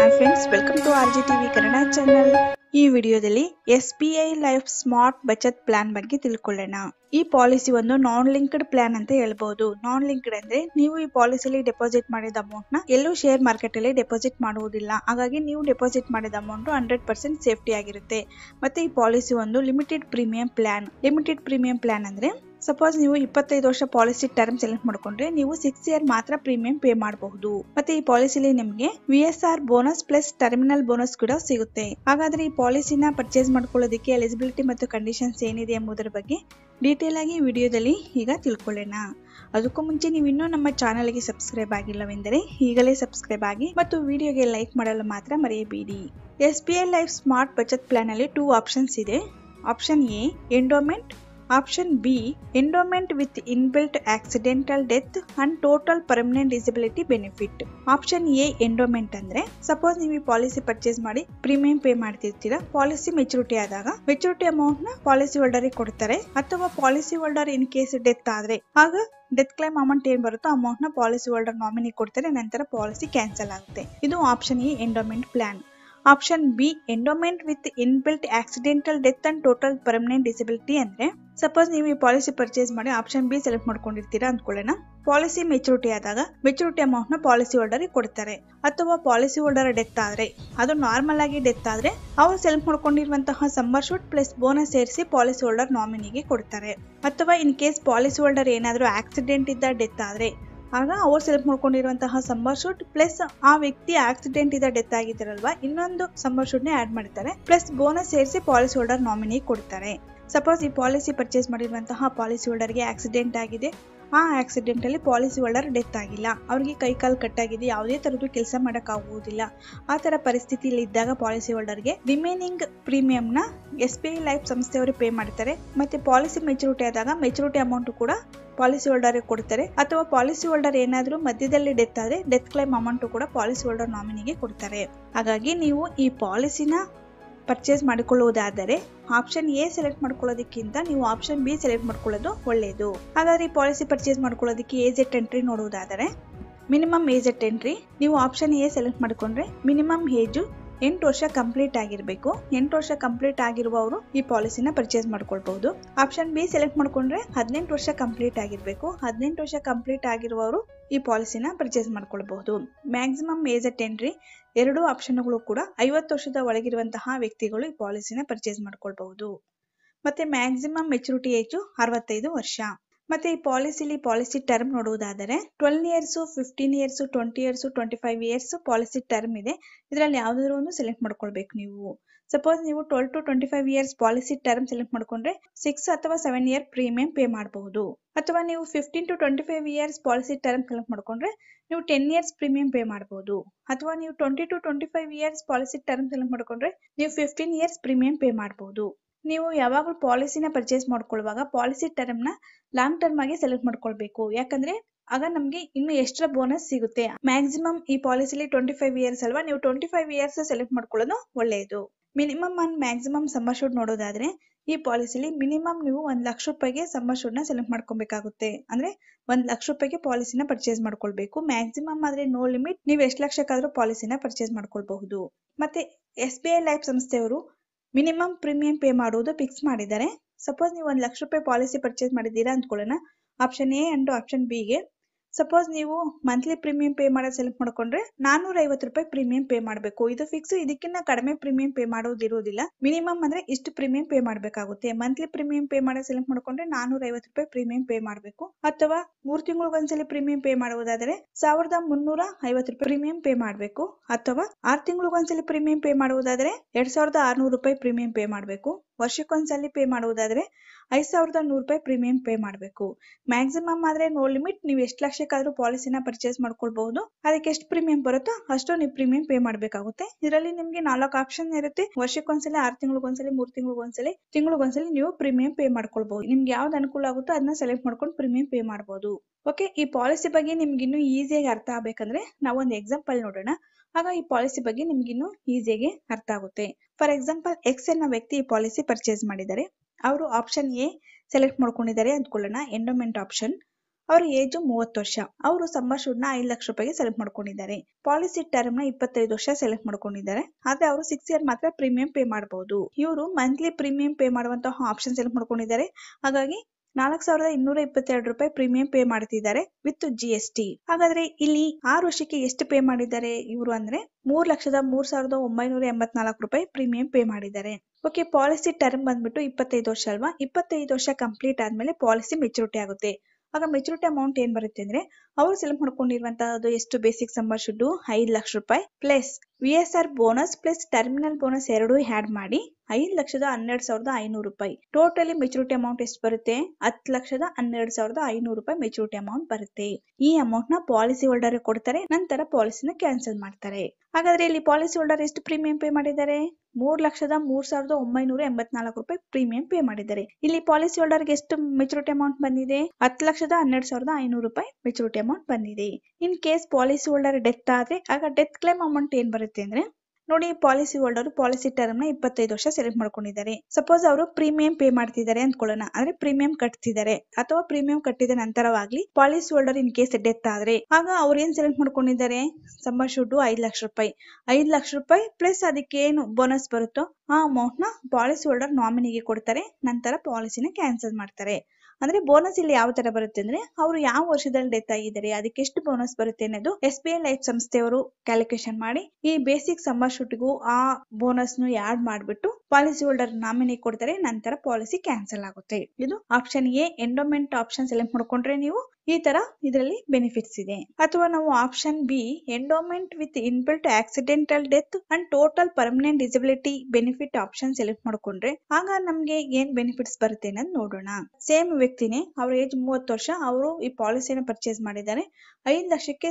hi friends welcome to R G TV Kannada channel ಈ ವಿಡಿಯೋದಲ್ಲಿ S B I life smart Bachat plan ಬಗ್ಗೆ ತಿಳ್ಕೊಳ್ಳೋಣ ಈ ಪಾಲಿಸಿ ಒಂದು ನಾನ್ ಲಿಂಕ್ಡ್ ಪ್ಲಾನ್ ಅಂತ ಹೇಳ್ಬಹುದು ನಾನ್ ಲಿಂಕ್ಡ್ ಅಂದ್ರೆ ನೀವು ಈ ಪಾಲಿಸಿಲಿ ಡೆಪಾಸಿಟ್ ಮಾಡಿದ ಅಮೌಂಟ್ ನ ಎಲ್ಲೂ ಶೇರ್ ಮಾರ್ಕೆಟ್ ಅಲ್ಲಿ ಡೆಪಾಸಿಟ್ ಮಾಡುವುದಿಲ್ಲ ಹಾಗಾಗಿ ನೀವು ಡೆಪಾಸಿಟ್ ಮಾಡಿದ ಅಮೌಂಟ್ ಹಂಡ್ರೆಡ್ ಪರ್ಸೆಂಟ್ ಸೇಫ್ಟಿ ಆಗಿರುತ್ತೆ ಮತ್ತೆ ಈ ಪಾಲಿಸಿ ಒಂದು limited premium plan limited premium plan ಅಂದ್ರೆ ಸಪೋಸ್ ನೀವು ಇಪ್ಪತ್ತೈದು ವರ್ಷ ಪಾಲಿಸಿ ಟರ್ಮ್ ಸೆಲೆಕ್ಟ್ ಮಾಡ್ಕೊಂಡ್ರೆ ನೀವು ಸಿಕ್ಸ್ ಇಯರ್ ಮಾತ್ರ ಪ್ರೀಮಿಯಂ ಪೇ ಮಾಡಬಹುದು ಮತ್ತೆ ಈ ಪಾಲಿಸಿಲಿ ನಿಮಗೆ V S R bonus plus terminal bonus ಕೂಡ ಸಿಗುತ್ತೆ ಹಾಗಾದ್ರೆ ಈ ಪಾಲಿಸಿನ ಪರ್ಚೇಸ್ ಮಾಡ್ಕೊಳ್ಳೋದಕ್ಕೆ ಎಲಿಜಿಬಿಲಿಟಿ ಮತ್ತು ಕಂಡೀಷನ್ಸ್ ಏನಿದೆ ಎಂಬುದರ ಬಗ್ಗೆ ಡೀಟೇಲ್ ಆಗಿ ವಿಡಿಯೋದಲ್ಲಿ ಈಗ ತಿಳ್ಕೊಳ್ಳೋಣ ಅದಕ್ಕೂ ಮುಂಚೆ ನೀವು ಇನ್ನೂ ನಮ್ಮ ಗೆ ಸಬ್ಸ್ಕ್ರೈಬ್ ಆಗಿಲ್ಲವೆಂದರೆ ಈಗಲೇ ಸಬ್ಸ್ಕ್ರೈಬ್ ಆಗಿ ಮತ್ತು ವಿಡಿಯೋಗೆ ಲೈಕ್ ಮಾಡಲು ಮಾತ್ರ ಮರೆಯಬೇಡಿ S B I life smart Bachat plan ಅಲ್ಲಿ ಟೂ ಆಪ್ಷನ್ಸ್ ಇದೆ option A endowment option B endowment with inbuilt accidental death and total permanent disability benefit option A endowment ಅಂದ್ರೆ ಸಪೋಸ್ ನೀವು ಈ ಪಾಲಿಸಿ ಪರ್ಚೇಸ್ ಮಾಡಿ ಪ್ರೀಮಿಯಂ ಪೇ ಮಾಡ್ತಿರ್ತೀರಾ policy maturity ಆದಾಗ maturity amount ನ policy holder ಕೊಡ್ತಾರೆ ಅಥವಾ policy holder in case death ಆದ್ರೆ ಆಗ ಡೆತ್ ಕ್ಲೈಮ್ ಅಮೌಂಟ್ ಏನ್ ಬರುತ್ತೋ ಅಮೌಂಟ್ ನ ಪಾಲಿಸಿ ಹೋಲ್ಡರ್ ನಾಮಿನಿ ಕೊಡ್ತಾರೆ ನಂತರ ಪಾಲಿಸಿ ಕ್ಯಾನ್ಸಲ್ ಆಗುತ್ತೆ ಇದು option A endowment plan option B endowment with inbuilt accidental death and total permanent disability ಅಂದ್ರೆ ಸಪೋಸ್ ನೀವು ಈ ಪಾಲಿಸಿ ಪರ್ಚೇಸ್ ಮಾಡಿ ಆಪ್ಷನ್ ಬಿ ಸೆಲೆಕ್ಟ್ ಮಾಡ್ಕೊಂಡಿರ್ತೀರಾ ಅಂದ್ಕೊಳ್ಳೋಣ ಪಾಲಿಸಿ ಮೆಚುರಿಟಿ ಆದಾಗ ಮೆಚುರಿಟಿ ಅಮೌಂಟ್ ನ ಪಾಲಿಸಿ ಹೋಲ್ಡರ್ ಕೊಡ್ತಾರೆ ಅಥವಾ ಪಾಲಿಸಿ ಹೋಲ್ಡರ್ ಡೆತ್ ಆದ್ರೆ ಅದು ನಾರ್ಮಲ್ ಆಗಿ ಡೆತ್ ಆದ್ರೆ ಅವ್ರು ಸೆಲೆಕ್ಟ್ ಮಾಡ್ಕೊಂಡಿರುವಂತಹ ಸಮ್ಮರ್ ಶೂಟ್ ಪ್ಲಸ್ ಬೋನಸ್ ಸೇರಿಸಿ ಪಾಲಿಸಿ ಹೋಲ್ಡರ್ ನಾಮಿನಿಗೆ ಕೊಡ್ತಾರೆ ಅಥವಾ ಇನ್ ಕೇಸ್ ಪಾಲಿಸಿ ಹೋಲ್ಡರ್ ಏನಾದರೂ ಆಕ್ಸಿಡೆಂಟ್ ಇದ್ದ ಡೆತ್ ಆದ್ರೆ ಆಗ ಅವ್ರು ಸೆಲೆಕ್ಟ್ ಮಾಡ್ಕೊಂಡಿರುವಂತಹ ಸಂಬರ್ ಶೂಟ್ ಪ್ಲಸ್ ಆ ವ್ಯಕ್ತಿ ಆಕ್ಸಿಡೆಂಟ್ ಇದ ಡೆತ್ ಆಗಿದ್ದಾರಲ್ವಾ ಇನ್ನೊಂದು ಸಂಬರ್ ಶೂಟ್ ನ ಆಡ್ ಮಾಡ್ತಾರೆ ಪ್ಲಸ್ ಬೋನಸ್ ಸೇರಿಸಿ ಪಾಲಿಸಿ ಹೋಲ್ಡರ್ ನಾಮಿನಿ ಕೊಡ್ತಾರೆ ಸಪೋಸ್ ಈ ಪಾಲಿಸಿ ಪರ್ಚೇಸ್ ಮಾಡಿರುವಂತಹ ಪಾಲಿಸಿ ಹೋಲ್ಡರ್ ಗೆ ಆಕ್ಸಿಡೆಂಟ್ ಆಗಿದೆ ಆ ಆಕ್ಸಿಡೆಂಟ್ ಅಲ್ಲಿ ಪಾಲಿಸಿ ಹೋಲ್ಡರ್ ಡೆತ್ ಆಗಿಲ್ಲ ಅವರಿಗೆ ಕೈ ಕಾಲು ಕಟ್ಟಾಗಿದೆ ಯಾವುದೇ ತರದ್ದು ಕೆಲಸ ಆಗುವುದಿಲ್ಲ ಆ ತರ ಪರಿಸ್ಥಿತಿಯಲ್ಲಿ ಇದ್ದಾಗ ಪಾಲಿಸಿ ಹೋಲ್ಡರ್ಗೆ ರಿಮೇನಿಂಗ್ ಪ್ರೀಮಿಯಂನ ಎಸ್ ಬಿ ಐ ಲೈಫ್ ಸಂಸ್ಥೆಯವರು ಪೇ ಮಾಡ್ತಾರೆ ಮತ್ತೆ ಪಾಲಿಸಿ ಮೆಚುರಿಟಿ ಆದಾಗ ಮೆಚುರಿಟಿ ಅಮೌಂಟ್ ಕೂಡ ಪಾಲಿಸಿ ಹೋಲ್ಡರ್ ಕೊಡ್ತಾರೆ ಅಥವಾ ಪಾಲಿಸಿ ಹೋಲ್ಡರ್ ಏನಾದರೂ ಮಧ್ಯದಲ್ಲಿ ಡೆತ್ ಆದ್ರೆ ಡೆತ್ ಕ್ಲೈಮ್ ಅಮೌಂಟ್ ಕೂಡ ಪಾಲಿಸಿ ಹೋಲ್ಡರ್ ನಾಮಿನಿಗೆ ಕೊಡ್ತಾರೆ ಹಾಗಾಗಿ ನೀವು ಈ ಪಾಲಿಸಿನ ಪರ್ಚೇಸ್ ಮಾಡಿಕೊಳ್ಳುವುದಾದರೆ ಆಪ್ಷನ್ ಎ ಸೆಲೆಕ್ಟ್ ಮಾಡ್ಕೊಳ್ಳೋದಕ್ಕಿಂತ ನೀವು ಆಪ್ಷನ್ ಬಿ ಸೆಲೆಕ್ಟ್ ಮಾಡ್ಕೊಳ್ಳೋದು ಒಳ್ಳೆಯದು ಹಾಗಾದರೆ ಈ ಪಾಲಿಸಿ ಪರ್ಚೇಸ್ ಮಾಡ್ಕೊಳ್ಳೋದಕ್ಕೆ ಏಜ್ ಎಟ್ ಎಂಟ್ರಿ ನೋಡುವುದಾದರೆ ಮಿನಿಮಮ್ ಏಜ್ ಎಟ್ ಎಂಟ್ರಿ ನೀವು ಆಪ್ಷನ್ ಎ ಸೆಲೆಕ್ಟ್ ಮಾಡಿಕೊಂಡ್ರೆ ಮಿನಿಮಮ್ ಏಜು ಎಂಟು ವರ್ಷ ಕಂಪ್ಲೀಟ್ ಆಗಿರಬೇಕು ಎಂಟು ವರ್ಷ ಕಂಪ್ಲೀಟ್ ಆಗಿರುವವರು ಈ ಪಾಲಿಸಿನ ಪರ್ಚೇಸ್ ಮಾಡ್ಕೊಳ್ಬಹುದು ಆಪ್ಷನ್ ಬಿ ಸೆಲೆಕ್ಟ್ ಮಾಡ್ಕೊಂಡ್ರೆ ಹದಿನೆಂಟು ವರ್ಷ ಕಂಪ್ಲೀಟ್ ಆಗಿರಬೇಕು ಹದಿನೆಂಟು ವರ್ಷ ಕಂಪ್ಲೀಟ್ ಆಗಿರುವವರು ಈ ಪಾಲಿಸಿನ ಪರ್ಚೇಸ್ ಮಾಡ್ಕೊಳ್ಬಹುದು ಮ್ಯಾಕ್ಸಿಮಮ್ ಏಜ್ ಅಟ್ ಎರಡು ಎರಡೂ ಆಪ್ಷನ್ಗಳು ಕೂಡ ಐವತ್ತು ವರ್ಷದ ಒಳಗಿರುವಂತಹ ವ್ಯಕ್ತಿಗಳು ಈ ಪಾಲಿಸಿನ ಪರ್ಚೇಸ್ ಮಾಡ್ಕೊಳ್ಬಹುದು ಮತ್ತೆ ಮ್ಯಾಕ್ಸಿಮಮ್ ಮೆಚುರಿಟಿ ಏಜು ಅರವತ್ತೈದು ವರ್ಷ ಮತ್ತೆ ಈ ಪಾಲಿಸಿಲಿ ಪಾಲಿಸಿ ಟರ್ಮ್ ನೋಡುವುದಾದರೆ twelve years fifteen years twenty years twenty five years policy term ಇದೆ ಇದರಲ್ಲಿ ಯಾವ್ದಾದ್ರು ಒಂದು ಸೆಲೆಕ್ಟ್ ಮಾಡ್ಕೊಳ್ಬೇಕು ನೀವು ಸಪೋಸ್ ನೀವು twelve to twenty five years policy term select ಮಾಡ್ಕೊಂಡ್ರೆ ಸಿಕ್ಸ್ ಅಥವಾ ಸೆವೆನ್ ಇಯರ್ ಪ್ರೀಮಿಯಂ ಪೇ ಮಾಡಬಹುದು ಅಥವಾ ನೀವು fifteen to twenty five years policy term select ಮಾಡ್ಕೊಂಡ್ರೆ ನೀವು ಟೆನ್ ಇಯರ್ಸ್ ಪ್ರೀಮಿಯಂ ಪೇ ಮಾಡಬಹುದು ಅಥವಾ ನೀವು twenty to twenty five years policy term select ಮಾಡ್ಕೊಂಡ್ರೆ ನೀವು ಫಿಫ್ಟೀನ್ ಇಯರ್ಸ್ ಪ್ರೀಮಿಯಂ ಪೇ ಮಾಡಬಹುದು ನೀವು ಯಾವಾಗಲೂ ಪಾಲಿಸಿನ ಪರ್ಚೇಸ್ ಮಾಡ್ಕೊಳ್ಳುವಾಗ ಪಾಲಿಸಿ ಟರ್ಮ್ ನ ಲಾಂಗ್ ಟರ್ಮ್ ಆಗಿ ಸೆಲೆಕ್ಟ್ ಮಾಡ್ಕೊಳ್ಬೇಕು ಯಾಕಂದ್ರೆ ಆಗ ನಮಗೆ ಇನ್ನು ಎಕ್ಸ್ಟ್ರಾ ಬೋನಸ್ ಸಿಗುತ್ತೆ ಮ್ಯಾಕ್ಸಿಮಮ್ ಈ ಪಾಲಿಸಿಲಿ ಟ್ವೆಂಟಿ ಫೈವ್ ಇಯರ್ಸ್ ಅಲ್ವಾ ನೀವು ಟ್ವೆಂಟಿ ಫೈವ್ ಇಯರ್ಸ್ ಸೆಲೆಕ್ಟ್ ಮಾಡ್ಕೊಳ್ಳೋದು ಒಳ್ಳೆಯದು minimum and maximum sum assured ನೋಡೋದಾದ್ರೆ ಈ ಪಾಲಿಸಿಲಿ ಮಿನಿಮಮ್ ನೀವು ಒಂದ್ ಲಕ್ಷ ರೂಪಾಯಿಗೆ ಸಮ್ಮರ್ ನ ಸೆಲೆಕ್ಟ್ ಮಾಡ್ಕೊಬೇಕಾಗುತ್ತೆ ಅಂದ್ರೆ ಒಂದ್ ಲಕ್ಷ ರೂಪಾಯಿಗೆ ಪಾಲಿಸಿನ ಪರ್ಚೇಸ್ ಮಾಡ್ಕೊಳ್ಬೇಕು ಮ್ಯಾಕ್ಸಿಮಮ್ ಆದ್ರೆ ನೋ ಲಿಮಿಟ್ ನೀವು ಎಷ್ಟು ಲಕ್ಷಕ್ಕಾದ್ರೂ ಪಾಲಿಸಿನ ಪರ್ಚೇಸ್ ಮಾಡ್ಕೊಳ್ಬಹುದು ಮತ್ತೆ ಎಸ್ ಬಿ ಐ ಲೈಫ್ ಸಂಸ್ಥೆಯವರು ಮಿನಿಮಮ್ ಪ್ರೀಮಿಯಂ ಪೇ ಮಾಡುವುದು ಫಿಕ್ಸ್ ಮಾಡಿದ್ದಾರೆ ಸಪೋಸ್ ನೀವು ಒಂದ್ ಲಕ್ಷ ರೂಪಾಯಿ ಪಾಲಿಸಿ ಪರ್ಚೇಸ್ ಮಾಡಿದ್ದೀರಾ ಅಂದ್ಕೊಳ್ಳೋಣ ಆಪ್ಷನ್ ಎ ಅಂಡ್ ಆಪ್ಷನ್ ಗೆ ಸಪೋಸ್ ನೀವು ಮಂತ್ಲಿ ಪ್ರೀಮಿಯಂ ಪೇ ಮಾಡೋದು ಸೆಲೆಕ್ಟ್ ಮಾಡ್ಕೊಂಡ್ರೆ ನಾನೂರ ಐವತ್ತು ರೂಪಾಯಿ ಪ್ರೀಮಿಯಂ ಪೇ ಮಾಡಬೇಕು ಇದು ಫಿಕ್ಸ್ ಇದಕ್ಕಿಂತ ಕಡಿಮೆ ಪ್ರೀಮಿಯಂ ಪೇ ಇರುವುದಿಲ್ಲ ಮಿನಿಮಮ್ ಅಂದ್ರೆ ಇಷ್ಟು ಪ್ರೀಮಿಯಂ ಪೇ ಮಾಡಬೇಕಾಗುತ್ತೆ ಮಂತ್ಲಿ ಪ್ರೀಮಿಯಂ ಪೇ ಮಾಡೋದು ಸೆಲೆಕ್ಟ್ ಮಾಡ್ಕೊಂಡ್ರೆ ನಾನೂರ ಐವತ್ತು ರೂಪಾಯಿ ಪ್ರೀಮಿಯಂ ಪೇ ಮಾಡಬೇಕು ಅಥವಾ ಮೂರು ತಿಂಗಳಿಗೊಂದ್ಸಲಿ ಪ್ರೀಮಿಯಂ ಪೇ ಮಾಡುವುದಾದ್ರೆ ಸಾವಿರದ ಮುನ್ನೂರ ಐವತ್ತು ರೂಪಾಯಿ ಪ್ರೀಮಿಯಂ ಪೇ ಮಾಡಬೇಕು ಅಥವಾ ಆರು ತಿಂಗಳಿಗೊಂದ್ಸಲಿ ಪ್ರೀಮಿಯಂ ಪೇ ಮಾಡುವುದಾದ್ರೆ ಎರಡ್ ಸಾವಿರದ ಆರ್ನೂರು ರೂಪಾಯಿ ಪ್ರೀಮಿಯಂ ಪೇ ಮಾಡಬೇಕು ವರ್ಷಕ್ಕೊಂದ್ಸಲಿ ಪೇ ಮಾಡುವುದಾದ್ರೆ ಐದ್ ಸಾವಿರದ ನೂರು ರೂಪಾಯಿ ಪ್ರೀಮಿಯಂ ಪೇ ಮಾಡಬೇಕು ಮ್ಯಾಕ್ಸಿಮಮ್ ಆದ್ರೆ ನೋ ಲಿಮಿಟ್ ನೀವು ಎಷ್ಟು ಲಕ್ಷಕ್ಕಾದ್ರೂ ಪಾಲಿಸಿನ ಪರ್ಚೇಸ್ ಮಾಡ್ಕೊಳ್ಬಹುದು ಅದಕ್ಕೆ ಎಷ್ಟು ಪ್ರೀಮಿಯಂ ಬರುತ್ತೋ ಅಷ್ಟು ನೀವು ಪ್ರೀಮಿಯಂ ಪೇ ಮಾಡಬೇಕಾಗುತ್ತೆ ಇದರಲ್ಲಿ ನಿಮಗೆ ನಾಲ್ಕು ಆಪ್ಷನ್ ಇರುತ್ತೆ ವರ್ಷಕ್ಕೊಂದ್ಸಲಿ ಆರು ತಿಂಗಳಿಗೊಂದ್ಸಲಿ ಮೂರು ತಿಂಗಳಿಗೊಂದ್ಸಲಿ ತಿಂಗಳಿಗೊಂದ್ಸಲಿ ನೀವು ಪ್ರೀಮಿಯಂ ಪೇ ಮಾಡ್ಕೊಳ್ಬಹುದು ನಿಮ್ಗೆ ಯಾವ್ದು ಅನುಕೂಲ ಆಗುತ್ತೋ ಅದನ್ನ ಸೆಲೆಕ್ಟ್ ಮಾಡ್ಕೊಂಡು ಪ್ರೀಮಿಯಂ ಪೇ ಮಾಡಬಹುದು ಓಕೆ ಈ ಪಾಲಿಸಿ ಬಗ್ಗೆ ನಿಮ್ಗೆ ಇನ್ನೂ ಈಸಿಯಾಗಿ ಅರ್ಥ ಆಗ್ಬೇಕಂದ್ರೆ ಒಂದು ಎಕ್ಸಾಂಪಲ್ ನೋಡೋಣ ಆಗ ಈ ಪಾಲಿಸಿ ಬಗ್ಗೆ ನಿಮ್ಗೆ ಇನ್ನು ಈಸಿಯಾಗಿ ಅರ್ಥ ಆಗುತ್ತೆ ಫಾರ್ ಎಕ್ಸಾಂಪಲ್ ಎಕ್ಸ್ ನ ವ್ಯಕ್ತಿ ಈ ಪಾಲಿಸಿ ಪರ್ಚೇಸ್ ಮಾಡಿದ್ದಾರೆ ಅವರು ಆಪ್ಷನ್ ಎ ಸೆಲೆಕ್ಟ್ ಮಾಡ್ಕೊಂಡಿದ್ದಾರೆ ಅಂದ್ಕೊಳ್ಳೋಣ ಎಂಡೋಮೆಂಟ್ ಆಪ್ಷನ್ ಅವರ ಏಜ್ ಮೂವತ್ತು ವರ್ಷ ಅವರು ನ ಐದು ಲಕ್ಷ ರೂಪಾಯಿಗೆ ಸೆಲೆಕ್ಟ್ ಮಾಡ್ಕೊಂಡಿದ್ದಾರೆ ಪಾಲಿಸಿ ಟರ್ಮ್ ನ ಇಪ್ಪತ್ತೈದು ವರ್ಷ ಸೆಲೆಕ್ಟ್ ಮಾಡ್ಕೊಂಡಿದ್ದಾರೆ ಆದ್ರೆ ಅವರು ಸಿಕ್ಸ್ ಇಯರ್ ಮಾತ್ರ ಪ್ರೀಮಿಯಂ ಪೇ ಮಾಡಬಹುದು ಇವರು ಮಂತ್ಲಿ ಪ್ರೀಮಿಯಂ ಪೇ ಮಾಡುವಂತಹ ಆಪ್ಷನ್ ಸೆಲೆಕ್ಟ್ ಮಾಡ್ಕೊಂಡಿದ್ದಾರೆ ಹಾಗಾಗಿ ನಾಲ್ಕು ಸಾವಿರದ ಇನ್ನೂರ ಇಪ್ಪತ್ತೆರಡು ರೂಪಾಯಿ ಪ್ರೀಮಿಯಂ ಪೇ ಮಾಡ್ತಿದ್ದಾರೆ ವಿತ್ ಜಿ ಎಸ್ ಟಿ ಹಾಗಾದ್ರೆ ಇಲ್ಲಿ ಆರು ವರ್ಷಕ್ಕೆ ಎಷ್ಟು ಪೇ ಮಾಡಿದ್ದಾರೆ ಇವರು ಅಂದ್ರೆ ಮೂರ್ ಲಕ್ಷದ ಮೂರ್ ಸಾವಿರದ ಒಂಬೈನೂರ ಎಂಬತ್ನಾಲ್ಕು ರೂಪಾಯಿ ಪ್ರೀಮಿಯಂ ಪೇ ಮಾಡಿದ್ದಾರೆ ಓಕೆ ಪಾಲಿಸಿ ಟರ್ಮ್ ಬಂದ್ಬಿಟ್ಟು ಇಪ್ಪತ್ತೈದು ವರ್ಷ ಅಲ್ವಾ ಇಪ್ಪತ್ತೈದು ವರ್ಷ ಕಂಪ್ಲೀಟ್ ಆದ್ಮೇಲೆ ಪಾಲಿಸಿ ಮೆಚುರಿಟಿ ಆಗುತ್ತೆ ಆಗ ಮೆಚುರಿಟಿ ಅಮೌಂಟ್ ಏನ್ ಬರುತ್ತೆ ಅಂದ್ರೆ ಅವರು ಸೆಲೆಕ್ಟ್ ಮಾಡ್ಕೊಂಡಿರುವಂತಹ ಎಷ್ಟು ಬೇಸಿಕ್ ಸಂಬರ್ ಶುಡ್ಡು ಐದು ಲಕ್ಷ ರೂಪಾಯಿ plus V S R bonus plus terminal bonus ಎರಡು ಆ್ಯಡ್ ಮಾಡಿ ಐದು ಲಕ್ಷದ ಹನ್ನೆರಡು ಸಾವಿರದ ಐನೂರು ರೂಪಾಯಿ ಟೋಟಲಿ ಮೆಚುರಿಟಿ ಅಮೌಂಟ್ ಎಷ್ಟು ಬರುತ್ತೆ ಹತ್ತು ಲಕ್ಷದ ಹನ್ನೆರಡು ಸಾವಿರದ ಐನೂರು ರೂಪಾಯಿ ಮೆಚುರಿಟಿ ಅಮೌಂಟ್ ಬರುತ್ತೆ ಈ ಅಮೌಂಟ್ ನ ಪಾಲಿಸಿ ಹೋಲ್ಡರ್ ಕೊಡ್ತಾರೆ ನಂತರ ಪಾಲಿಸಿನ ಕ್ಯಾನ್ಸಲ್ ಮಾಡ್ತಾರೆ ಹಾಗಾದ್ರೆ ಇಲ್ಲಿ ಪಾಲಿಸಿ ಹೋಲ್ಡರ್ ಎಷ್ಟು ಪ್ರೀಮಿಯಂ ಪೇ ಮಾಡಿದ್ದಾರೆ ಮೂರ್ ಲಕ್ಷದ ಮೂರ್ ಸಾವಿರದ ಒಂಬೈನೂರ ಎಂಬತ್ನಾಲ್ಕು ರೂಪಾಯಿ ಪ್ರೀಮಿಯಂ ಪೇ ಮಾಡಿದ್ದಾರೆ ಇಲ್ಲಿ ಪಾಲಿಸಿ ಹೋಲ್ಡರ್ ಗೆ ಎಷ್ಟು ಮೆಚುರಿಟಿ ಅಮೌಂಟ್ ಬಂದಿದೆ ಹತ್ತು ಲಕ್ಷದ ಹನ್ನೆರಡು ಸಾವಿರದ ಐನೂರು ರೂಪಾಯಿ ಮೆಚುರಿಟಿ ಅಮೌಂಟ್ ಬಂದಿದೆ in case policy holder death ಆದ್ರೆ ಆಗ ಡೆತ್ ಕ್ಲೇಮ್ ಅಮೌಂಟ್ ಏನ್ ಬರುತ್ತೆ ಅಂದ್ರೆ ನೋಡಿ ಪಾಲಿಸಿ ಹೋಲ್ಡರ್ ಪಾಲಿಸಿ ಟರ್ಮ್ ನ ಇಪ್ಪತ್ತೈದು ವರ್ಷ ಸೆಲೆಕ್ಟ್ ಮಾಡ್ಕೊಂಡಿದ್ದಾರೆ ಸಪೋಸ್ ಅವರು ಪ್ರೀಮಿಯಂ ಪೇ ಮಾಡ್ತಿದ್ದಾರೆ ಅಂದ್ಕೊಳ್ಳೋಣ ಅಂದ್ರೆ ಪ್ರೀಮಿಯಂ ಕಟ್ತಿದ್ದಾರೆ ಅಥವಾ ಪ್ರೀಮಿಯಂ ಕಟ್ಟಿದ ನಂತರವಾಗ್ಲಿ policy holder in case death ಆದ್ರೆ ಆಗ ಅವ್ರ ಏನ್ ಸೆಲೆಕ್ಟ್ ಮಾಡ್ಕೊಂಡಿದ್ದಾರೆ ಸಂಬಳ ಶೂಟು ಐದ್ ಲಕ್ಷ ರೂಪಾಯಿ ಐದು ಲಕ್ಷ ರೂಪಾಯಿ ಪ್ಲಸ್ ಅದಕ್ಕೆ ಏನು ಬೋನಸ್ ಬರುತ್ತೋ ಆ ಅಮೌಂಟ್ ನ ಪಾಲಿಸಿ ಹೋಲ್ಡರ್ ನಾಮಿನಿಗೆ ಕೊಡ್ತಾರೆ ನಂತರ ಪಾಲಿಸಿನ ಕ್ಯಾನ್ಸಲ್ ಮಾಡ್ತಾರೆ ಅಂದ್ರೆ ಬೋನಸ್ ಇಲ್ಲಿ ಯಾವ ತರ ಬರುತ್ತೆ ಅಂದ್ರೆ ಅವರು ಯಾವ ವರ್ಷದಲ್ಲಿ ಡೆತ್ ಆಗಿದ್ದಾರೆ ಅದಕ್ಕೆ ಎಷ್ಟು ಬೋನಸ್ ಬರುತ್ತೆ ಅನ್ನೋದು ಎಸ್ ಬಿ ಐ ಲೈಫ್ ಸಂಸ್ಥೆಯವರು ಕ್ಯಾಲ್ಕುಲೇಷನ್ ಮಾಡಿ ಈ ಬೇಸಿಕ್ ಸಮ್ಮರ್ ಶೂಟ್ಗೂ ಆ ಬೋನಸ್ ನು ಆಡ್ ಮಾಡ್ಬಿಟ್ಟು ಪಾಲಿಸಿ ಹೋಲ್ಡರ್ ನಾಮಿನಿ ಕೊಡ್ತಾರೆ ನಂತರ ಪಾಲಿಸಿ ಕ್ಯಾನ್ಸಲ್ ಆಗುತ್ತೆ ಇದು option A endowment option select ಮಾಡ್ಕೊಂಡ್ರೆ ನೀವು ಈ ತರ ಇದರಲ್ಲಿ ಬೆನಿಫಿಟ್ಸ್ ಇದೆ ಅಥವಾ ನಾವು option B endowment with inbuilt accidental death and total permanent disability benefit option select ಮಾಡ್ಕೊಂಡ್ರೆ ಆಗ ನಮ್ಗೆ ಏನ್ ಬೆನಿಫಿಟ್ಸ್ ಬರುತ್ತೆ ಅನ್ನೋದು ನೋಡೋಣ ಸೇಮ್ ವ್ಯಕ್ತಿನೇ ಅವ್ರ ಏಜ್ ಮೂವತ್ತು ವರ್ಷ ಅವರು ಈ ಪಾಲಿಸಿನ ಪರ್ಚೇಸ್ ಮಾಡಿದ್ದಾರೆ ಐದು ಲಕ್ಷಕ್ಕೆ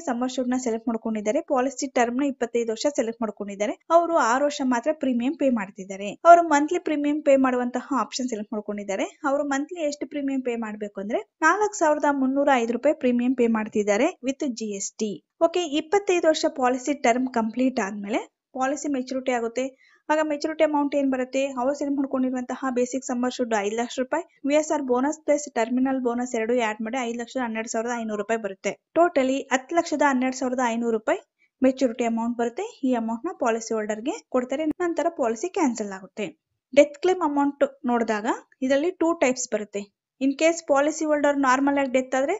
ನ ಸೆಲೆಕ್ಟ್ ಮಾಡ್ಕೊಂಡಿದ್ದಾರೆ ಪಾಲಿಸಿ ಟರ್ಮ್ ನ ಇಪ್ಪತ್ತೈದು ವರ್ಷ ಸೆಲೆಕ್ಟ್ ಮಾಡ್ಕೊಂಡಿದ್ದಾರೆ ಅವರು ಆರು ವರ್ಷ ಮಾತ್ರ ಪ್ರೀಮಿಯಂ ಪೇ ಮಾಡ್ತಿದ್ದಾರೆ ಅವರು ಮಂತ್ಲಿ ಪ್ರೀಮಿಯಂ ಪೇ ಮಾಡುವಂತಹ ಆಪ್ಷನ್ ಸೆಲೆಕ್ಟ್ ಮಾಡ್ಕೊಂಡಿದ್ದಾರೆ ಅವರು ಮಂತ್ಲಿ ಎಷ್ಟು ಪ್ರೀಮಿಯಂ ಪೇ ಮಾಡ್ಬೇಕು ಅಂದ್ರೆ ನಾಲ್ಕು ಸಾವಿರದ ಮುನ್ನೂರ ರೂಪಾಯಿ ಪ್ರೀಮಿಯಂ ಪೇ ಮಾಡ್ತಿದ್ದಾರೆ with G S T okay ಇಪ್ಪತ್ತೈದು ವರ್ಷ ಪಾಲಿಸಿ ಟರ್ಮ್ ಕಂಪ್ಲೀಟ್ ಆದ್ಮೇಲೆ ಪಾಲಿಸಿ ಮೆಚುರಿಟಿ ಆಗುತ್ತೆ ಆಗ ಮೆಚುರಿಟಿ ಅಮೌಂಟ್ ಏನ್ ಬರುತ್ತೆ ಹೌಸ್ ಏನ್ ಮಾಡ್ಕೊಂಡಿರುವಂತಹ ಬೇಸಿಕ್ ಸಮ್ಮರ್ ಶುಡ್ ಐದು ಲಕ್ಷ ರೂಪಾಯಿ V S R bonus plus terminal bonus ಎರಡು ಆಡ್ ಮಾಡಿ ಐದು ಲಕ್ಷದ ಹನ್ನೆರಡು ಸಾವಿರದ ಐನೂರು ರೂಪಾಯಿ ಬರುತ್ತೆ ಟೋಟಲಿ ಹತ್ತು ಲಕ್ಷದ ಹನ್ನೆರಡು ಸಾವಿರದ ಐನೂರು ರೂಪಾಯಿ ಮೆಚುರಿಟಿ ಅಮೌಂಟ್ ಬರುತ್ತೆ ಈ ಅಮೌಂಟ್ ನ ಪಾಲಿಸಿ ಗೆ ಕೊಡ್ತಾರೆ ನಂತರ ಪಾಲಿಸಿ ಕ್ಯಾನ್ಸಲ್ ಆಗುತ್ತೆ ಡೆತ್ ಕ್ಲೇಮ್ ಅಮೌಂಟ್ ನೋಡಿದಾಗ ಇದರಲ್ಲಿ ಟೂ ಟೈಪ್ಸ್ ಬರುತ್ತೆ in case policy holder normal ಆಗಿ ಡೆತ್ ಆದ್ರೆ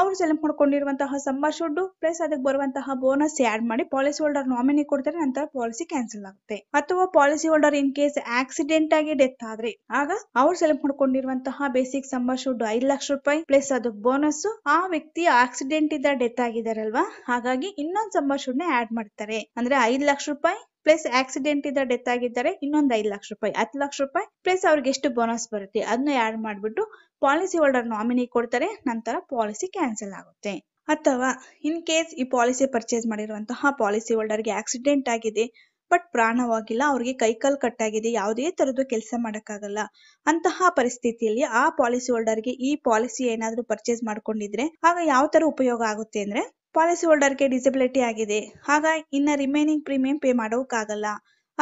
ಅವರು ಸೆಲೆಕ್ಟ್ ಮಾಡ್ಕೊಂಡಿರುವಂತಹ ಸಂಬರ್ ಶುಡ್ ಪ್ಲಸ್ ಅದಕ್ಕೆ ಬರುವಂತಹ ಬೋನಸ್ ಆಡ್ ಮಾಡಿ ಪಾಲಿಸಿ ಹೋಲ್ಡರ್ ನಾಮಿನಿ ಕೊಡ್ತಾರೆ ನಂತರ ಪಾಲಿಸಿ ಕ್ಯಾನ್ಸಲ್ ಆಗುತ್ತೆ ಅಥವಾ policy holder in case accident ಆಗಿ ಡೆತ್ ಆದ್ರೆ ಆಗ ಅವ್ರು ಸೆಲೆಕ್ಟ್ ಮಾಡ್ಕೊಂಡಿರುವಂತಹ ಬೇಸಿಕ್ ಸಂಬರ್ ಶುಡ್ ಐದು ಲಕ್ಷ ರೂಪಾಯಿ ಪ್ಲಸ್ ಅದಕ್ಕೆ ಬೋನಸ್ ಆ ವ್ಯಕ್ತಿ ಆಕ್ಸಿಡೆಂಟ್ ಇಂದ ಡೆತ್ ಆಗಿದಾರಲ್ವಾ ಹಾಗಾಗಿ ಇನ್ನೊಂದು ಸಂಬರ್ ಶುಡ್ ನ ಆಡ್ ಮಾಡ್ತಾರೆ ಅಂದ್ರೆ ಐದು ಲಕ್ಷ ರೂಪಾಯಿ ಪ್ಲಸ್ ಆಕ್ಸಿಡೆಂಟ್ ಇಂದ ಡೆತ್ ಆಗಿದ್ದಾರೆ ಇನ್ನೊಂದ್ ಐದ್ ಲಕ್ಷ ರೂಪಾಯಿ ಹತ್ತು ಲಕ್ಷ ರೂಪಾಯಿ ಪ್ಲಸ್ ಅವ್ರಿಗೆ ಎಷ್ಟು ಬೋನಸ್ ಬರುತ್ತೆ ಅದನ್ನ ಆಡ್ ಮಾಡ್ಬಿಟ್ಟು ಪಾಲಿಸಿ ಹೋಲ್ಡರ್ ನಾಮಿನಿ ಕೊಡ್ತಾರೆ ನಂತರ ಪಾಲಿಸಿ ಕ್ಯಾನ್ಸಲ್ ಆಗುತ್ತೆ ಅಥವಾ ಇನ್ ಕೇಸ್ ಈ ಪಾಲಿಸಿ ಪರ್ಚೇಸ್ ಮಾಡಿರುವಂತಹ ಪಾಲಿಸಿ ಹೋಲ್ಡರ್ಗೆ ಆಕ್ಸಿಡೆಂಟ್ ಆಗಿದೆ ಬಟ್ ಪ್ರಾಣವಾಗಿಲ್ಲ ಅವ್ರಿಗೆ ಕೈಕಾಲು ಕಟ್ಟಾಗಿದೆ ಯಾವುದೇ ಥರದ್ದು ಕೆಲಸ ಆಗಲ್ಲ ಅಂತಹ ಪರಿಸ್ಥಿತಿಯಲ್ಲಿ ಆ ಪಾಲಿಸಿ ಹೋಲ್ಡರ್ ಗೆ ಈ ಪಾಲಿಸಿ ಏನಾದರೂ ಪರ್ಚೇಸ್ ಮಾಡ್ಕೊಂಡಿದ್ರೆ ಆಗ ಯಾವ ತರ ಉಪಯೋಗ ಆಗುತ್ತೆ ಅಂದ್ರೆ ಪಾಲಿಸಿ ಹೋಲ್ಡರ್ ಗೆ ಡಿಸಬಿಲಿಟಿ ಆಗಿದೆ ಆಗ ಇನ್ನ ರಿಮೈನಿಂಗ್ ಪ್ರೀಮಿಯಂ ಪೇ ಮಾಡೋಕ್ಕಾಗಲ್ಲ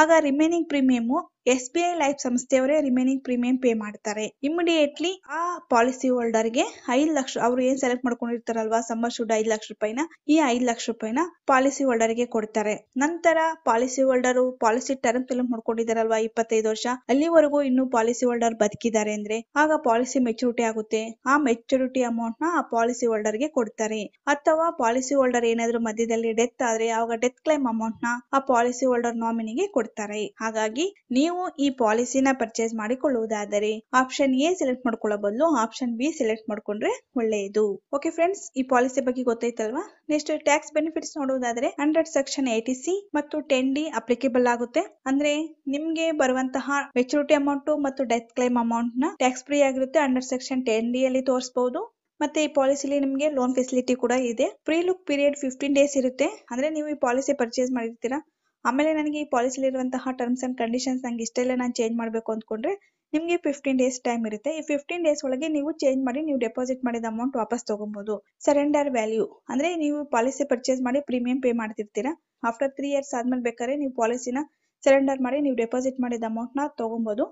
ಆಗ remaining premium S B I life ಸಂಸ್ಥೆಯವರೇ ರಿಮೈನಿಂಗ್ ಪ್ರೀಮಿಯಂ ಪೇ ಮಾಡ್ತಾರೆ ಇಮಿಡಿಯೇಟ್ಲಿ ಆ ಪಾಲಿಸಿ ಹೋಲ್ಡರ್ ಗೆ ಐದು ಲಕ್ಷ ಅವ್ರು ಏನ್ ಸೆಲೆಕ್ಟ್ ಮಾಡ್ಕೊಂಡಿರ್ತಾರಲ್ವಾ ಸಮ್ಮರ್ ಶುಡ್ ಐದು ಲಕ್ಷ ರೂಪಾಯಿನ ಈ ಐದು ಲಕ್ಷ ರೂಪಾಯಿನ ಪಾಲಿಸಿ ಹೋಲ್ಡರ್ ಗೆ ಕೊಡ್ತಾರೆ ನಂತರ ಪಾಲಿಸಿ ಹೋಲ್ಡರ್ ಪಾಲಿಸಿ ಟರ್ಮ್ ಫಿಲಮ್ ಮಾಡ್ಕೊಂಡಿದಾರಲ್ವಾ ಇಪ್ಪತ್ತೈದು ವರ್ಷ ಅಲ್ಲಿವರೆಗೂ ಇನ್ನು ಪಾಲಿಸಿ ಹೋಲ್ಡರ್ ಬದುಕಿದ್ದಾರೆ ಅಂದ್ರೆ ಆಗ ಪಾಲಿಸಿ ಮೆಚುರಿಟಿ ಆಗುತ್ತೆ ಆ ಮೆಚುರಿಟಿ ಅಮೌಂಟ್ ನ ಆ ಪಾಲಿಸಿ ಹೋಲ್ಡರ್ ಗೆ ಕೊಡ್ತಾರೆ ಅಥವಾ ಪಾಲಿಸಿ ಹೋಲ್ಡರ್ ಏನಾದ್ರೂ ಮಧ್ಯದಲ್ಲಿ ಡೆತ್ ಆದ್ರೆ ಆವಾಗ ಡೆತ್ ಕ್ಲೈಮ್ ಅಮೌಂಟ್ ನ ಆ ಪಾಲಿಸಿ ಹೋಲ್ಡರ್ ನಾಮಿನಿಗೆ ಕೊಡ್ತಾರೆ ಹಾಗಾಗಿ ನೀವು ನೀವು ಈ ಪಾಲಿಸಿನ ಪರ್ಚೇಸ್ ಮಾಡಿಕೊಳ್ಳುವುದಾದರೆ ಆಪ್ಷನ್ ಎ ಸೆಲೆಕ್ಟ್ ಮಾಡ್ಕೊಳ್ಳೋ ಬದಲು ಆಪ್ಷನ್ ಬಿ ಸೆಲೆಕ್ಟ್ ಮಾಡ್ಕೊಂಡ್ರೆ ಒಳ್ಳೆಯದು ಓಕೆ ಫ್ರೆಂಡ್ಸ್ ಈ ಪಾಲಿಸಿ ಬಗ್ಗೆ ಗೊತ್ತಾಯ್ತಲ್ವಾ ನೆಕ್ಸ್ಟ್ ಟ್ಯಾಕ್ಸ್ ಬೆನಿಫಿಟ್ಸ್ ನೋಡುವುದಾದ್ರೆ ಅಂಡರ್ ಸೆಕ್ಷನ್ ಏಟಿ ಸಿ ಮತ್ತು ಟೆನ್ ಡಿ ಅಪ್ಲಿಕೇಬಲ್ ಆಗುತ್ತೆ ಅಂದ್ರೆ ನಿಮ್ಗೆ ಬರುವಂತಹ ಮೆಚುರಿಟಿ ಅಮೌಂಟ್ ಮತ್ತು ಡೆತ್ ಕ್ಲೈಮ್ ಅಮೌಂಟ್ ನ ಟ್ಯಾಕ್ಸ್ ಫ್ರೀ ಆಗಿರುತ್ತೆ ಅಂಡರ್ ಸೆಕ್ಷನ್ ಟೆನ್ ಡಿ ಅಲ್ಲಿ ತೋರಿಸಬಹುದು ಮತ್ತೆ ಈ ಪಾಲಿಸಿಲಿ ನಿಮಗೆ ಲೋನ್ ಫೆಸಿಲಿಟಿ ಕೂಡ ಇದೆ free look period fifteen days ಇರುತ್ತೆ ಅಂದ್ರೆ ನೀವು ಈ ಪಾಲಿಸಿ ಪರ್ಚೇಸ್ ಮಾಡಿರ್ತೀರಾ ಆಮೇಲೆ ನನಗೆ ಈ ಇರುವಂತಹ ಟರ್ಮ್ಸ್ ಅಂಡ್ ಕಂಡೀಷನ್ಸ್ ನಂಗೆ ಇಷ್ಟೆಲ್ಲ ನಾನು ಚೇಂಜ್ ಮಾಡಬೇಕು ಅಂದ್ಕೊಂಡ್ರೆ ನಿಮಗೆ ಫಿಫ್ಟೀನ್ ಡೇಸ್ ಟೈಮ್ ಇರುತ್ತೆ ಈ ಫಿಫ್ಟೀನ್ ಡೇಸ್ ಒಳಗೆ ನೀವು ಚೇಂಜ್ ಮಾಡಿ ನೀವು ಡೆಪಾಸಿಟ್ ಮಾಡಿದ ಅಮೌಂಟ್ ವಾಪಸ್ ತಗೊಬಹುದು ಸರೆಂಡರ್ ವ್ಯಾಲ್ಯೂ ಅಂದ್ರೆ ನೀವು ಪಾಲಿಸಿ ಪರ್ಚೇಸ್ ಮಾಡಿ ಪ್ರೀಮಿಯಂ ಪೇ ಮಾಡ್ತಿರ್ತೀರಾ ಆಫ್ಟರ್ ತ್ರೀ ಇಯರ್ಸ್ ಆದ್ಮೇಲೆ ಬೇಕಾದ್ರೆ ನೀವು ಪಾಲಿಸಿನ ಸರೆಂಡರ್ ಮಾಡಿ ನೀವು ಡೆಪಾಸಿಟ್ ಮಾಡಿದ ಅಮೌಂಟ್ ನ ತಗೊಬಹುದು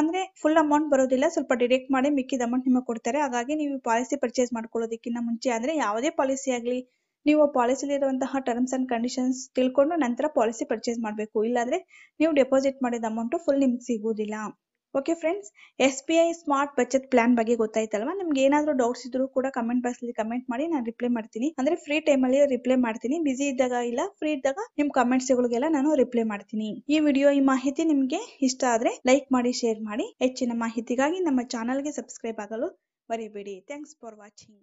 ಅಂದ್ರೆ ಫುಲ್ ಅಮೌಂಟ್ ಬರೋದಿಲ್ಲ ಸ್ವಲ್ಪ ಡಿಡೆಕ್ಟ್ ಮಾಡಿ ಮಿಕ್ಕಿದ ಅಮೌಂಟ್ ನಿಮಗೆ ಕೊಡ್ತಾರೆ ಹಾಗಾಗಿ ನೀವು ಪಾಲಿಸಿ ಪರ್ಚೇಸ್ ಮಾಡ್ಕೊಳ್ಳೋದಕ್ಕಿಂತ ಮುಂಚೆ ಅಂದ್ರೆ ಯಾವುದೇ ಪಾಲಿಸಿ ಆಗಲಿ ನೀವು ಪಾಲಿಸಿಲಿ ಇರುವಂತಹ ಟರ್ಮ್ಸ್ ಅಂಡ್ ಕಂಡೀಷನ್ಸ್ ತಿಳ್ಕೊಂಡು ನಂತರ ಪಾಲಿಸಿ ಪರ್ಚೇಸ್ ಮಾಡಬೇಕು ಇಲ್ಲಾಂದ್ರೆ ನೀವು ಡೆಪಾಸಿಟ್ ಮಾಡಿದ ಅಮೌಂಟ್ ಫುಲ್ ನಿಮ್ಗೆ ಸಿಗೋದಿಲ್ಲ okay friends S B I smart Bachat plan ಬಗ್ಗೆ ಗೊತ್ತಾಯ್ತಲ್ವಾ ನಿಮ್ಗೆ ಏನಾದರೂ ಡೌಟ್ಸ್ ಇದ್ರು ಕೂಡ ಕಮೆಂಟ್ ಬಾಕ್ಸ್ ಅಲ್ಲಿ ಕಮೆಂಟ್ ಮಾಡಿ ನಾನು ರಿಪ್ಲೈ ಮಾಡ್ತೀನಿ ಅಂದ್ರೆ ಫ್ರೀ ಟೈಮ್ ಅಲ್ಲಿ ರಿಪ್ಲೈ ಮಾಡ್ತೀನಿ ಬಿಜಿ ಇದ್ದಾಗ ಇಲ್ಲ ಫ್ರೀ ಇದ್ದಾಗ ನಿಮ್ ಕಮೆಂಟ್ಸ್ಗಳಿಗೆಲ್ಲ ನಾನು ರಿಪ್ಲೈ ಮಾಡ್ತೀನಿ ಈ ವಿಡಿಯೋ ಈ ಮಾಹಿತಿ ನಿಮ್ಗೆ ಇಷ್ಟ ಆದ್ರೆ ಲೈಕ್ ಮಾಡಿ ಶೇರ್ ಮಾಡಿ ಹೆಚ್ಚಿನ ಮಾಹಿತಿಗಾಗಿ ನಮ್ಮ ಚಾನಲ್ಗೆ ಸಬ್ಸ್ಕ್ರೈಬ್ ಆಗಲು ಬರೀಬೇಡಿ ಥ್ಯಾಂಕ್ಸ್ ಫಾರ್ ವಾಚಿಂಗ್